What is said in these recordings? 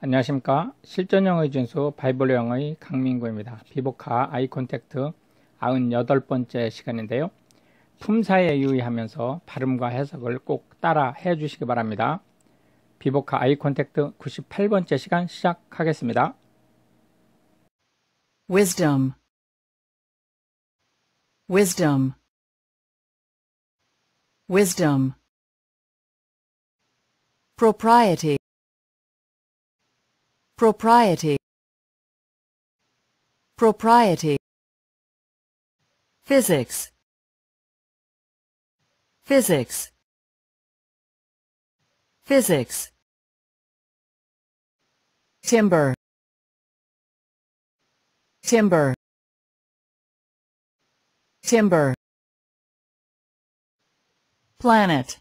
안녕하십니까 실전형의 준수 바이블형의 강민구입니다. 비보카 아이콘택트 98번째 시간인데요. 품사에 유의하면서 발음과 해석을 꼭 따라 해주시기 바랍니다. 비보카 아이콘택트 98번째 시간 시작하겠습니다. Wisdom Wisdom Wisdom Propriety propriety propriety physics physics physics timber timber timber planet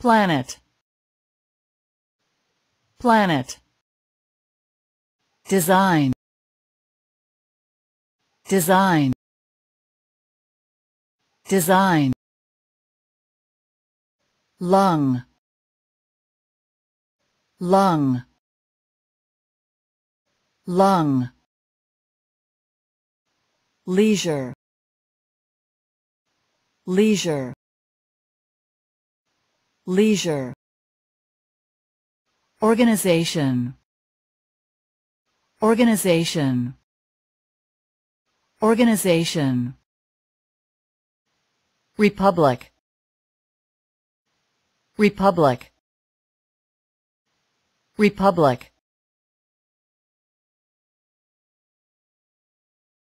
planet planet design design design lung lung lung leisure leisure leisure organization organization organization republic republic republic